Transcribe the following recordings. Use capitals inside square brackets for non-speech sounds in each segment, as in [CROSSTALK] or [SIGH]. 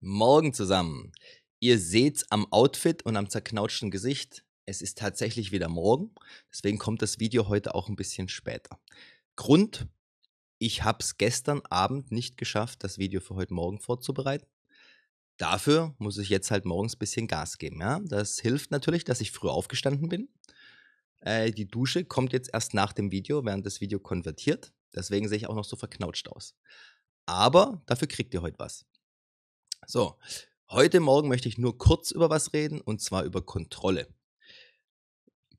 Morgen zusammen. Ihr seht's am Outfit und am zerknautschten Gesicht. Es ist tatsächlich wieder morgen, deswegen kommt das Video heute auch ein bisschen später. Grund, ich hab's gestern Abend nicht geschafft, das Video für heute Morgen vorzubereiten. Dafür muss ich jetzt halt morgens ein bisschen Gas geben. Ja? Das hilft natürlich, dass ich früh aufgestanden bin. Äh, die Dusche kommt jetzt erst nach dem Video, während das Video konvertiert. Deswegen sehe ich auch noch so verknautscht aus. Aber dafür kriegt ihr heute was. So, heute Morgen möchte ich nur kurz über was reden und zwar über Kontrolle.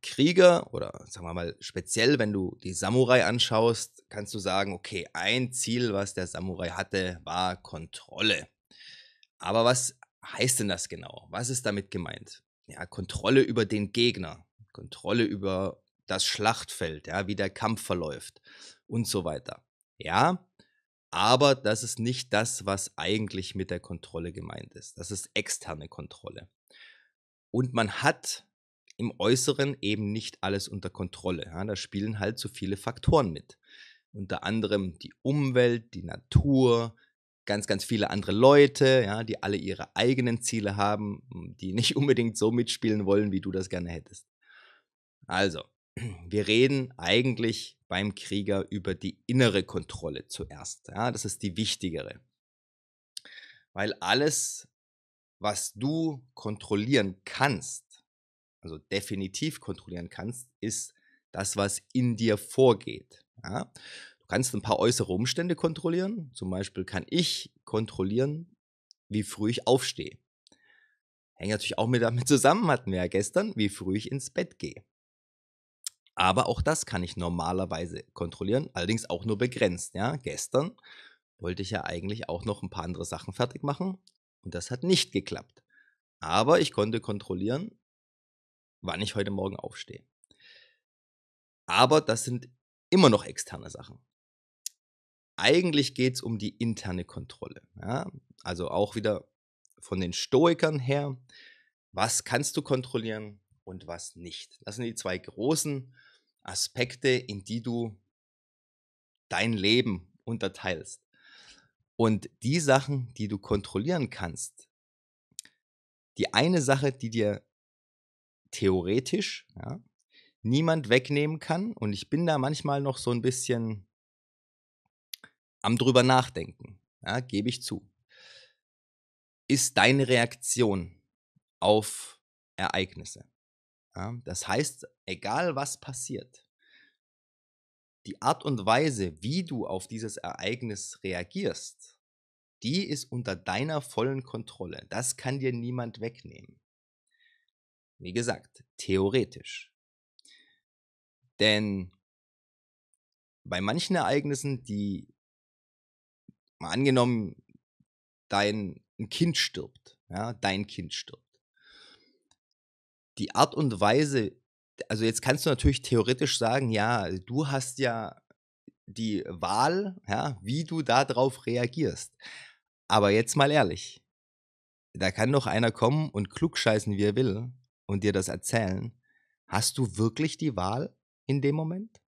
Krieger oder sagen wir mal speziell, wenn du die Samurai anschaust, kannst du sagen, okay, ein Ziel, was der Samurai hatte, war Kontrolle. Aber was heißt denn das genau? Was ist damit gemeint? Ja, Kontrolle über den Gegner, Kontrolle über das Schlachtfeld, ja, wie der Kampf verläuft und so weiter. Ja, aber das ist nicht das, was eigentlich mit der Kontrolle gemeint ist. Das ist externe Kontrolle. Und man hat im Äußeren eben nicht alles unter Kontrolle. Ja, da spielen halt so viele Faktoren mit. Unter anderem die Umwelt, die Natur, ganz, ganz viele andere Leute, ja, die alle ihre eigenen Ziele haben, die nicht [LAUGHS] unbedingt so mitspielen wollen, wie du das gerne hättest. Also, wir reden eigentlich beim Krieger über die innere Kontrolle zuerst. Ja, das ist die wichtigere. Weil alles, was du kontrollieren kannst, also definitiv kontrollieren kannst, ist das, was in dir vorgeht. Ja? Du kannst ein paar äußere Umstände kontrollieren. Zum Beispiel kann ich kontrollieren, wie früh ich aufstehe. Hängt natürlich auch mit damit zusammen, hatten wir ja gestern, wie früh ich ins Bett gehe. Aber auch das kann ich normalerweise kontrollieren, allerdings auch nur begrenzt. Ja? Gestern wollte ich ja eigentlich auch noch ein paar andere Sachen fertig machen und das hat nicht geklappt. Aber ich konnte kontrollieren, wann ich heute Morgen aufstehe. Aber das sind immer noch externe Sachen. Eigentlich geht es um die interne Kontrolle. Ja? Also auch wieder von den Stoikern her, was kannst du kontrollieren und was nicht. Das sind die zwei großen Aspekte, in die du dein Leben unterteilst. Und die Sachen, die du kontrollieren kannst, die eine Sache, die dir theoretisch ja, niemand wegnehmen kann, und ich bin da manchmal noch so ein bisschen am drüber nachdenken, ja, gebe ich zu, ist deine Reaktion auf Ereignisse. Das heißt, egal was passiert, die Art und Weise, wie du auf dieses Ereignis reagierst, die ist unter deiner vollen Kontrolle. Das kann dir niemand wegnehmen. Wie gesagt, theoretisch. Denn bei manchen Ereignissen, die mal angenommen, dein Kind stirbt, ja, dein Kind stirbt die Art und Weise, also jetzt kannst du natürlich theoretisch sagen, ja, du hast ja die Wahl, ja, wie du darauf reagierst. Aber jetzt mal ehrlich, da kann doch einer kommen und klugscheißen, wie er will, und dir das erzählen. Hast du wirklich die Wahl in dem Moment?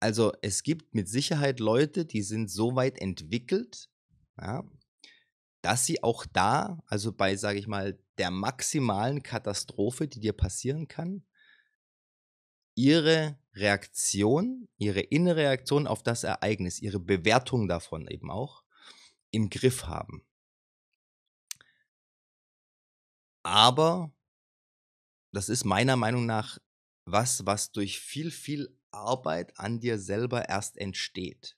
Also es gibt mit Sicherheit Leute, die sind so weit entwickelt, ja, dass sie auch da, also bei, sage ich mal, der maximalen Katastrophe, die dir passieren kann, ihre Reaktion, ihre innere Reaktion auf das Ereignis, ihre Bewertung davon eben auch im Griff haben. Aber das ist meiner Meinung nach was, was durch viel, viel Arbeit an dir selber erst entsteht.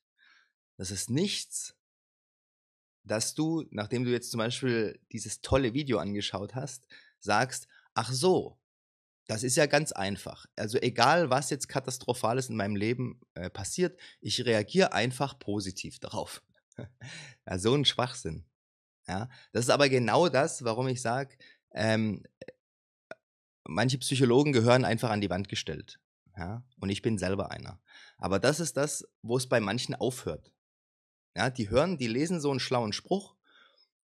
Das ist nichts, dass du, nachdem du jetzt zum Beispiel dieses tolle Video angeschaut hast, sagst, ach so, das ist ja ganz einfach. Also egal, was jetzt katastrophales in meinem Leben äh, passiert, ich reagiere einfach positiv darauf. [LAUGHS] ja, so ein Schwachsinn. Ja, das ist aber genau das, warum ich sage, ähm, manche Psychologen gehören einfach an die Wand gestellt. Ja, und ich bin selber einer. Aber das ist das, wo es bei manchen aufhört. Ja, die hören, die lesen so einen schlauen Spruch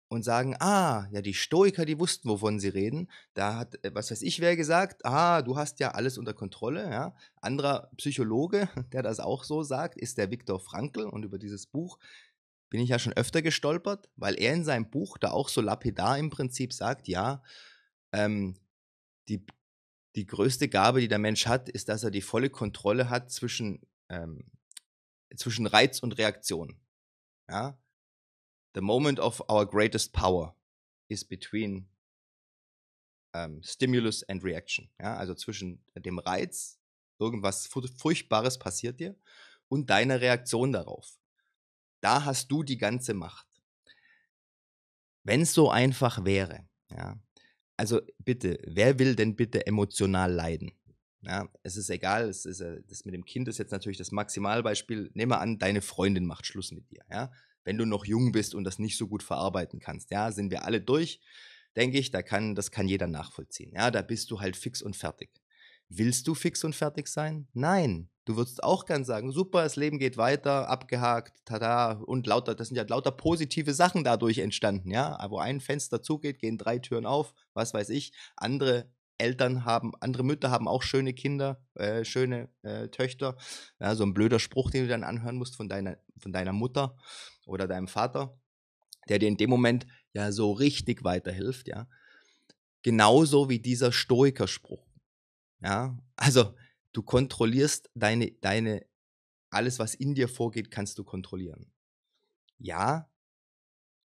und sagen, ah, ja, die Stoiker, die wussten, wovon sie reden. Da hat, äh, was weiß ich, wer gesagt, ah, du hast ja alles unter Kontrolle. Ja. Anderer Psychologe, [LAUGHS] der das auch so sagt, ist der Viktor Frankl. Und über dieses Buch bin ich ja schon öfter gestolpert, weil er in seinem Buch da auch so lapidar im Prinzip sagt, ja, ähm, die, die größte Gabe, die der Mensch hat, ist, dass er die volle Kontrolle hat zwischen, ähm, zwischen Reiz und Reaktion. Ja? The moment of our greatest power is between um, ähm, Stimulus and Reaction. Ja? Also zwischen äh, dem Reiz, irgendwas Furchtbares passiert dir, und deiner Reaktion darauf. Da hast du die ganze Macht. Wenn es so einfach wäre, ja? Also bitte, wer will denn bitte emotional leiden? Ja, es ist egal, es ist, äh, das mit dem Kind ist jetzt natürlich das Maximalbeispiel. Nehmen wir an, deine Freundin macht Schluss mit dir. Ja? Wenn du noch jung bist und das nicht so gut verarbeiten kannst, ja, sind wir alle durch, denke ich, da kann, das kann jeder nachvollziehen. Ja, da bist du halt fix und fertig. Willst du fix und fertig sein? Nein. Du würdest auch gern sagen, super, das Leben geht weiter, abgehakt, tada, und lauter, das sind ja lauter positive Sachen dadurch entstanden, ja. Wo ein Fenster zugeht, gehen drei Türen auf, was weiß ich. Andere Eltern haben, andere Mütter haben auch schöne Kinder, äh, schöne äh, Töchter. Ja, so ein blöder Spruch, den du dann anhören musst von deiner, von deiner Mutter oder deinem Vater, der dir in dem Moment ja so richtig weiterhilft, ja. Genauso wie dieser Stoikerspruch. Ja, also du kontrollierst deine, deine, alles, was in dir vorgeht, kannst du kontrollieren. Ja,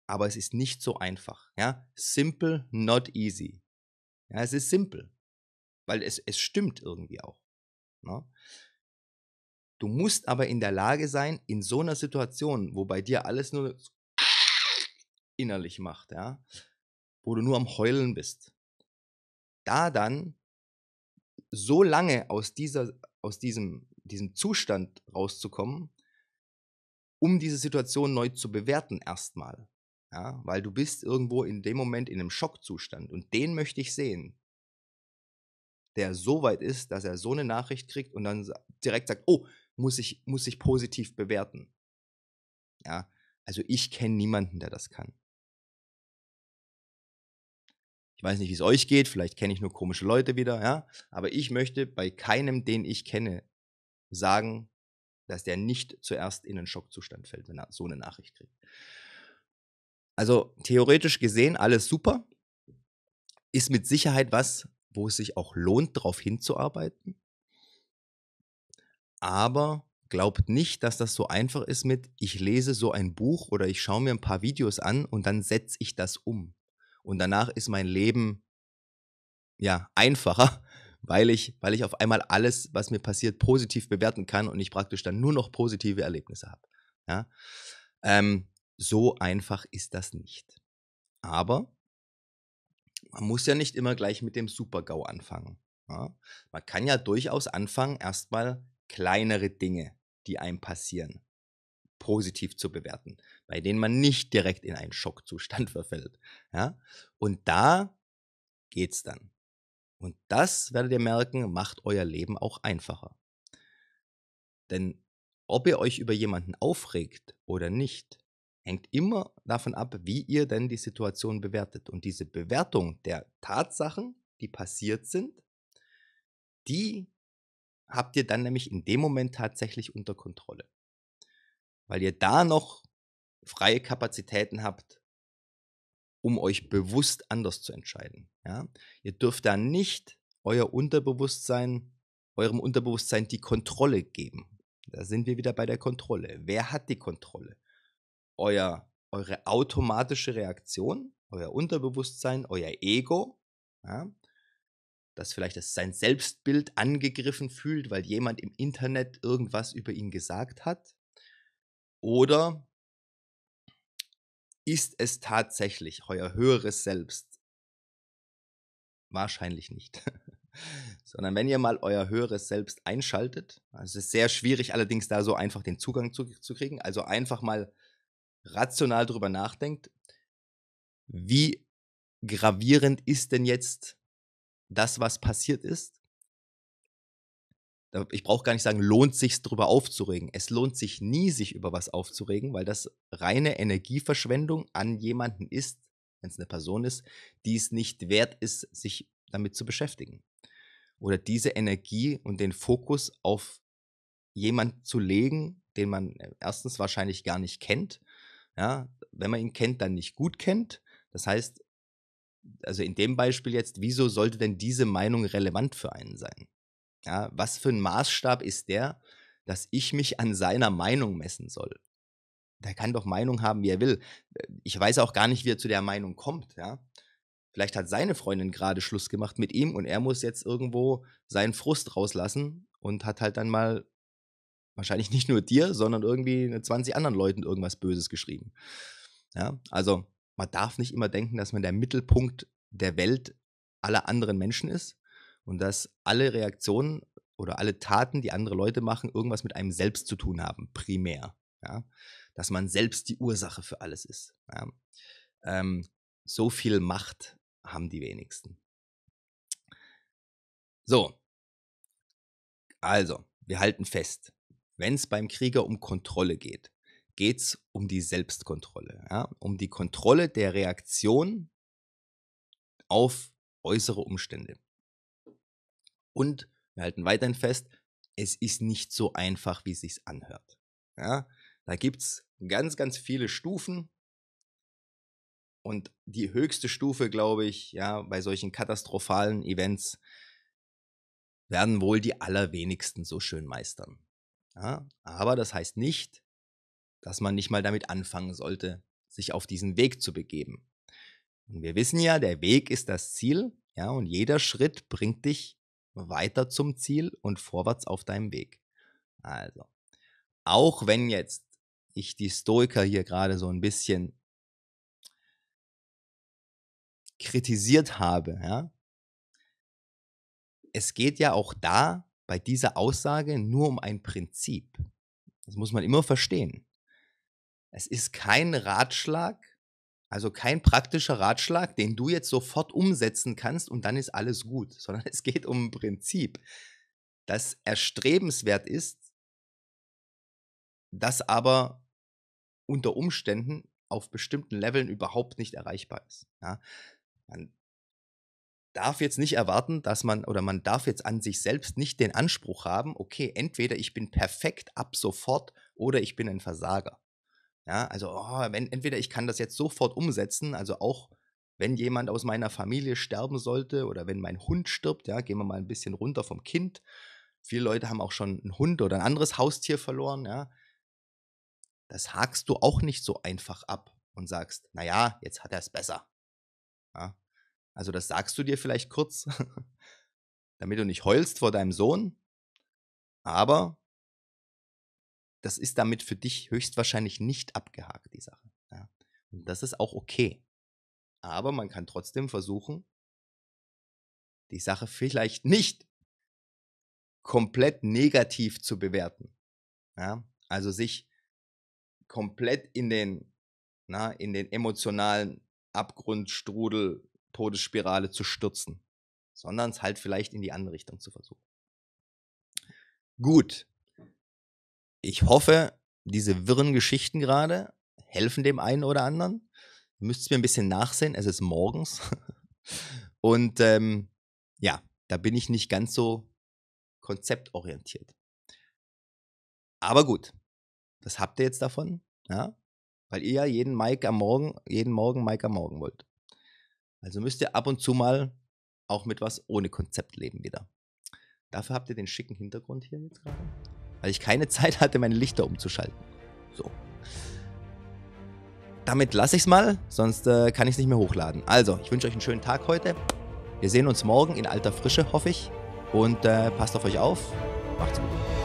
aber es ist nicht so einfach. Ja, simple, not easy. Ja, es ist simpel, weil es, es stimmt irgendwie auch. Ne? Du musst aber in der Lage sein, in so einer Situation, wo bei dir alles nur innerlich macht, ja, wo du nur am Heulen bist, da dann so lange aus, dieser, aus diesem, diesem Zustand rauszukommen, um diese Situation neu zu bewerten erstmal. Ja, weil du bist irgendwo in dem Moment in einem Schockzustand und den möchte ich sehen, der so weit ist, dass er so eine Nachricht kriegt und dann direkt sagt, oh, muss ich, muss ich positiv bewerten. Ja, also ich kenne niemanden, der das kann. Ich weiß nicht, wie es euch geht, vielleicht kenne ich nur komische Leute wieder, ja, aber ich möchte bei keinem, den ich kenne, sagen, dass der nicht zuerst in einen Schockzustand fällt, wenn er so eine Nachricht kriegt. Also theoretisch gesehen alles super. Ist mit Sicherheit was, wo es sich auch lohnt, darauf hinzuarbeiten. Aber glaubt nicht, dass das so einfach ist mit, ich lese so ein Buch oder ich schaue mir ein paar Videos an und dann setze ich das um. Und danach ist mein Leben ja einfacher, [LAUGHS] weil ich, weil ich auf einmal alles, was mir passiert, positiv bewerten kann und ich praktisch dann nur noch positive Erlebnisse habe. Ja? Ähm, so einfach ist das nicht. Aber man muss ja nicht immer gleich mit dem Super-GAU anfangen. Ja? Man kann ja durchaus anfangen, erstmal kleinere Dinge, die einem passieren, positiv zu bewerten, bei denen man nicht direkt in einen Schockzustand [LAUGHS] verfällt. Ja? Und da geht's dann. Und das werdet ihr merken, macht euer Leben auch einfacher. Denn ob ihr euch über jemanden aufregt oder nicht, hängt immer davon ab, wie ihr denn die Situation bewertet. Und diese Bewertung der Tatsachen, die passiert sind, die habt ihr dann nämlich in dem Moment tatsächlich unter Kontrolle. Weil ihr da noch freie Kapazitäten habt, um euch bewusst anders zu entscheiden. Ja? Ihr dürft da nicht euer Unterbewusstsein, eurem Unterbewusstsein die Kontrolle geben. Da sind wir wieder bei der Kontrolle. Wer hat die Kontrolle? euer, eure automatische Reaktion, euer Unterbewusstsein, euer Ego, ja, das vielleicht das sein Selbstbild angegriffen fühlt, weil jemand im Internet irgendwas über ihn gesagt hat? Oder ist es tatsächlich euer höheres Selbst? Wahrscheinlich nicht. [LAUGHS] Sondern wenn ihr mal euer höheres Selbst einschaltet, also es ist sehr schwierig allerdings da so einfach den Zugang zu, zu kriegen, also einfach mal rational darüber nachdenkt, wie gravierend ist denn jetzt das, was passiert ist? Ich brauche gar nicht sagen, lohnt sich darüber aufzuregen. Es lohnt sich nie, sich über was aufzuregen, weil das reine Energieverschwendung an jemanden ist, wenn es eine Person ist, die es nicht wert ist, sich damit zu beschäftigen. Oder diese Energie und den Fokus auf jemanden zu legen, den man äh, erstens wahrscheinlich gar nicht kennt ja, wenn man ihn kennt, dann nicht gut kennt. Das heißt, also in dem Beispiel jetzt, wieso sollte denn diese Meinung relevant für einen sein? Ja, was für ein Maßstab ist der, dass ich mich an seiner Meinung messen soll? Der kann doch Meinung haben, wie er will. Ich weiß auch gar nicht, wie er zu der Meinung kommt. Ja? Vielleicht hat seine Freundin gerade Schluss gemacht mit ihm und er muss jetzt irgendwo seinen Frust rauslassen und hat halt dann mal wahrscheinlich nicht nur dir, sondern irgendwie 20 ne, anderen Leuten irgendwas Böses geschrieben. Ja, also man darf nicht immer denken, dass man der Mittelpunkt der Welt aller anderen Menschen ist und dass alle Reaktionen oder alle Taten, die andere Leute machen, irgendwas mit einem selbst zu tun haben, primär. Ja? Dass man selbst die Ursache für alles ist. Ja? Ähm, so viel Macht haben die wenigsten. So, also, wir halten fest. Wenn es beim Krieger um Kontrolle geht, geht es um die Selbstkontrolle, ja? um die Kontrolle der Reaktion auf äußere Umstände. Und wir halten weiterhin fest, es ist nicht so einfach, wie es sich anhört. Ja? Da gibt es ganz, ganz viele Stufen. Und die höchste Stufe, glaube ich, ja, bei solchen katastrophalen Events werden wohl die allerwenigsten so schön meistern. Ja, aber das heißt nicht, dass man nicht mal damit anfangen sollte, sich auf diesen Weg zu begeben. Und wir wissen ja, der Weg ist das Ziel, ja, und jeder Schritt bringt dich weiter zum Ziel und vorwärts auf deinem Weg. Also, auch wenn jetzt ich die Stoiker hier gerade so ein bisschen kritisiert habe, ja, es geht ja auch da bei dieser Aussage nur um ein Prinzip. Das muss man immer verstehen. Es ist kein Ratschlag, also kein praktischer Ratschlag, den du jetzt sofort umsetzen kannst und dann ist alles gut, [LAUGHS] sondern es geht um ein Prinzip, das erstrebenswert ist, das aber unter Umständen auf bestimmten Leveln überhaupt nicht erreichbar ist. Ja? Man darf jetzt nicht erwarten, dass man oder man darf jetzt an sich selbst nicht den Anspruch haben, okay, entweder ich bin perfekt ab sofort oder ich bin ein Versager. Ja, also oh, wenn, entweder ich kann das jetzt sofort umsetzen, also auch wenn jemand aus meiner Familie sterben sollte oder wenn mein Hund stirbt, ja, gehen wir mal ein bisschen runter vom Kind. Viele Leute haben auch schon einen Hund oder ein anderes Haustier verloren, ja. Das hakst du auch nicht so einfach ab und sagst, naja, jetzt hat er es besser. Ja, also das sagst du dir vielleicht kurz, [LAUGHS] damit du nicht heulst vor deinem Sohn, aber das ist damit für dich höchstwahrscheinlich nicht abgehakt, die Sache. Ja. Und das ist auch okay. Aber man kann trotzdem versuchen, die Sache vielleicht nicht komplett negativ zu bewerten. Ja. Also sich komplett in den, na, in den emotionalen Abgrundstrudel Todesspirale zu stürzen, sondern es halt vielleicht in die andere Richtung zu versuchen. Gut. Ich hoffe, diese wirren Geschichten gerade helfen dem einen oder anderen. Müsst ihr mir ein bisschen nachsehen, es ist morgens. [LAUGHS] Und ähm, ja, da bin ich nicht ganz so konzeptorientiert. Aber gut, das habt ihr jetzt davon? Ja? Weil ihr ja jeden Mike am Morgen, jeden Morgen Mike am Morgen wollt. Also müsst ihr ab und zu mal auch mit was ohne Konzept leben wieder. Dafür habt ihr den schicken Hintergrund hier jetzt gerade. Weil ich keine [LAUGHS] Zeit hatte, meine Lichter umzuschalten. So. Damit lasse ich es mal, sonst äh, kann ich es nicht mehr hochladen. Also, ich wünsche euch einen schönen Tag heute. Wir sehen uns morgen in alter Frische, hoffe ich. Und äh, passt auf euch auf. Macht's gut.